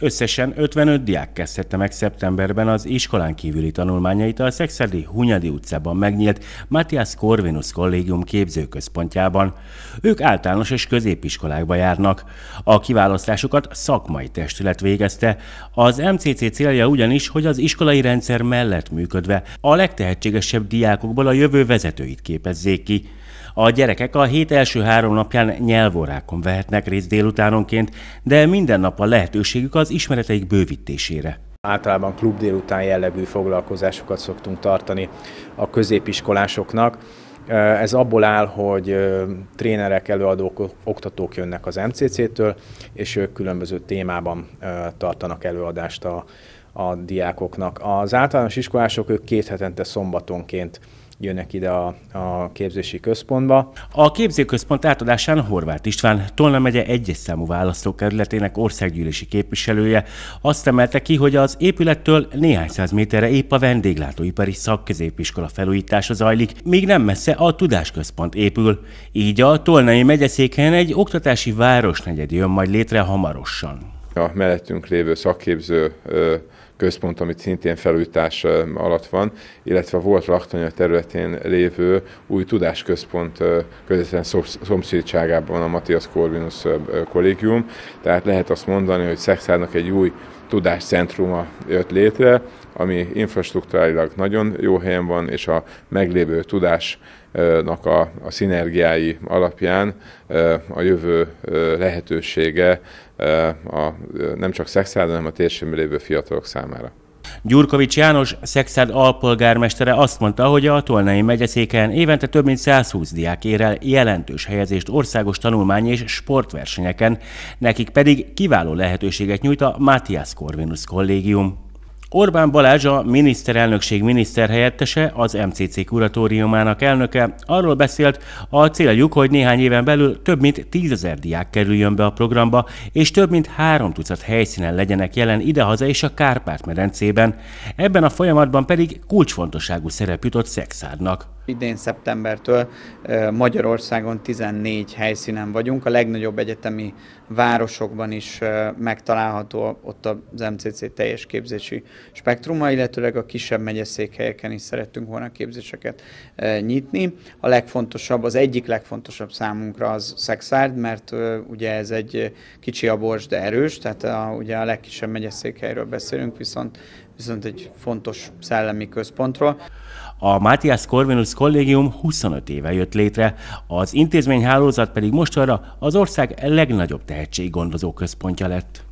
Összesen 55 diák kezdhette meg szeptemberben az iskolán kívüli tanulmányait a Szexedi Hunyadi utcában megnyílt Matthias Corvinus kollégium képzőközpontjában. Ők általános és középiskolákba járnak. A kiválasztásukat szakmai testület végezte. Az MCC célja ugyanis, hogy az iskolai rendszer mellett működve a legtehetségesebb diákokból a jövő vezetőit képezzék ki. A gyerekek a hét első három napján nyelvórákon vehetnek részt délutánonként, de minden nap a lehetőségük az ismereteik bővítésére. Általában klub délután jellegű foglalkozásokat szoktunk tartani a középiskolásoknak. Ez abból áll, hogy trénerek, előadók, oktatók jönnek az MCC-től, és ők különböző témában tartanak előadást a, a diákoknak. Az általános iskolások ők két hetente szombatonként jönnek ide a, a képzési központba. A képzőközpont átadásán Horváth István, Tolna megye egyes számú választókerületének országgyűlési képviselője azt emelte ki, hogy az épülettől néhány száz méterre épp a vendéglátóipari szakközépiskola felújítása zajlik, még nem messze a tudásközpont épül. Így a Tolnai megyeszékhelyen egy oktatási városnegyed jön majd létre hamarosan. A mellettünk lévő szakképző ö- központ, amit szintén felújítás alatt van, illetve a volt laktanya területén lévő új tudásközpont közvetlen szomszédságában van a Matthias Corvinus kollégium, tehát lehet azt mondani, hogy Szexárnak egy új tudáscentruma jött létre, ami infrastruktúrálilag nagyon jó helyen van, és a meglévő tudás nak a, a szinergiái alapján a jövő lehetősége a, nem csak Szexárd, hanem a térségben lévő fiatalok számára. Gyurkovics János, Szexárd alpolgármestere azt mondta, hogy a Tolnai megyeszéken évente több mint 120 diák ér el jelentős helyezést országos tanulmány és sportversenyeken, nekik pedig kiváló lehetőséget nyújt a Matthias Corvinus kollégium. Orbán Balázs a miniszterelnökség miniszterhelyettese, az MCC kuratóriumának elnöke arról beszélt, a céljuk, hogy néhány éven belül több mint tízezer diák kerüljön be a programba, és több mint három tucat helyszínen legyenek jelen idehaza és a Kárpát-medencében. Ebben a folyamatban pedig kulcsfontosságú szerep jutott Szexárnak idén szeptembertől Magyarországon 14 helyszínen vagyunk, a legnagyobb egyetemi városokban is megtalálható ott az MCC teljes képzési spektruma, illetőleg a kisebb megyeszékhelyeken is szerettünk volna képzéseket nyitni. A legfontosabb, az egyik legfontosabb számunkra az Szexárd, mert ugye ez egy kicsi a bors, de erős, tehát a, ugye a legkisebb megyeszékhelyről beszélünk, viszont viszont egy fontos szellemi központról. A Matthias Corvinus Kollégium 25 éve jött létre, az intézményhálózat pedig mostanra az ország legnagyobb tehetséggondozó központja lett.